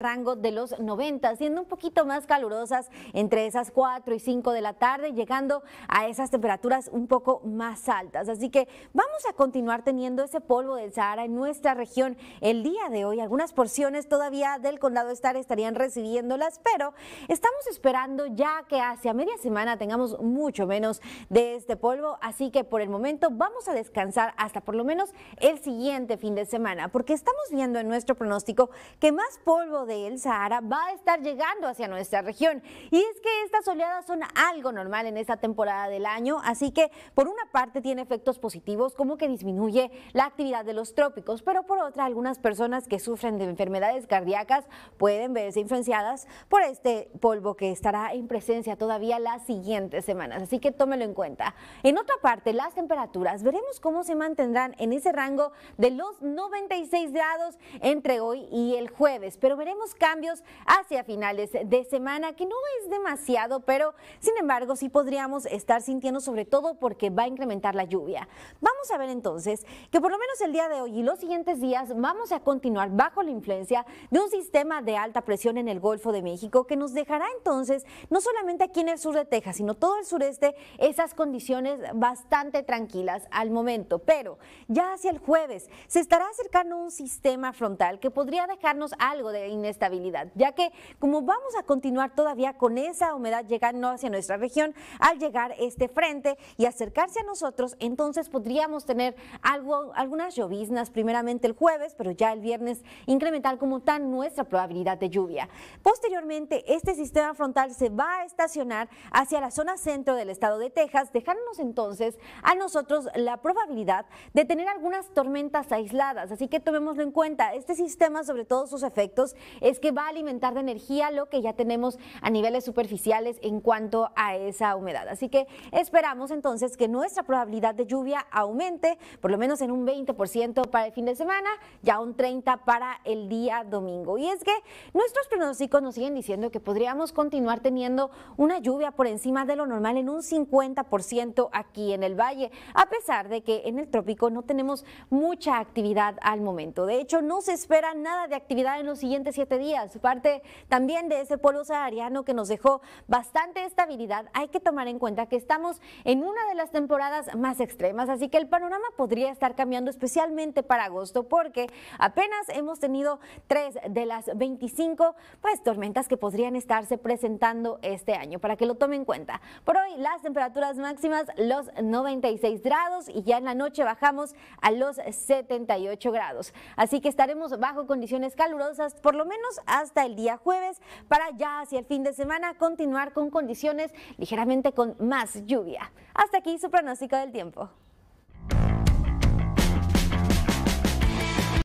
rango de los 90, siendo un poquito más calurosas entre esas 4 y 5 de la tarde, llegando a esas temperaturas un poco más altas. Así que vamos a continuar teniendo ese polvo del Sahara en nuestra región el día de hoy. Algunas porciones todavía del condado Estar estarían recibiéndolas, pero estamos esperando ya que hacia media semana tengamos mucho menos de este polvo, así que por el momento vamos a descansar hasta por lo menos el siguiente fin de semana, porque estamos viendo en nuestro pronóstico que más polvo del Sahara va a estar llegando hacia nuestra región. Y es que estas oleadas son algo normal en esta temporada del año, así que por una parte tiene efectos positivos como que disminuye la actividad de los trópicos, pero por otra algunas personas que sufren de enfermedades cardíacas pueden verse influenciadas por este polvo que estará en presencia todavía las siguientes semanas, así que tómelo en cuenta. En otra parte, las temperaturas, veremos cómo se mantendrán en ese rango de los 96 grados entre hoy y el jueves, pero veremos cambios hacia finales de semana, que no es demasiado, pero sin embargo sí podríamos estar sintiendo sobre todo porque va a incrementar la lluvia. Vamos a ver entonces que por lo menos el día de hoy y los siguientes días vamos a continuar bajo la influencia de un sistema de alta presión en el Golfo de México que nos dejará entonces no solamente aquí en el sur de Texas, sino todo el sureste esas condiciones bastante tranquilas al momento, pero ya hacia el jueves se estará acercando un sistema frontal que podría dejarnos algo de estabilidad, ya que como vamos a continuar todavía con esa humedad llegando hacia nuestra región, al llegar este frente y acercarse a nosotros, entonces podríamos tener algo, algunas lloviznas, primeramente el jueves, pero ya el viernes incremental como tan nuestra probabilidad de lluvia. Posteriormente, este sistema frontal se va a estacionar hacia la zona centro del estado de Texas, dejándonos entonces a nosotros la probabilidad de tener algunas tormentas aisladas. Así que tomémoslo en cuenta, este sistema, sobre todo sus efectos, es que va a alimentar de energía lo que ya tenemos a niveles superficiales en cuanto a esa humedad. Así que esperamos entonces que nuestra probabilidad de lluvia aumente por lo menos en un 20% para el fin de semana, ya un 30% para el día domingo. Y es que nuestros pronósticos nos siguen diciendo que podríamos continuar teniendo una lluvia por encima de lo normal en un 50% aquí en el valle, a pesar de que en el trópico no tenemos mucha actividad al momento. De hecho, no se espera nada de actividad en los siguientes siete día, su parte también de ese polo sahariano que nos dejó bastante estabilidad, hay que tomar en cuenta que estamos en una de las temporadas más extremas, así que el panorama podría estar cambiando especialmente para agosto, porque apenas hemos tenido tres de las 25 pues, tormentas que podrían estarse presentando este año, para que lo tomen en cuenta. Por hoy las temperaturas máximas los 96 grados y ya en la noche bajamos a los 78 grados, así que estaremos bajo condiciones calurosas por lo menos hasta el día jueves para ya hacia el fin de semana continuar con condiciones ligeramente con más lluvia. Hasta aquí su pronóstico del tiempo.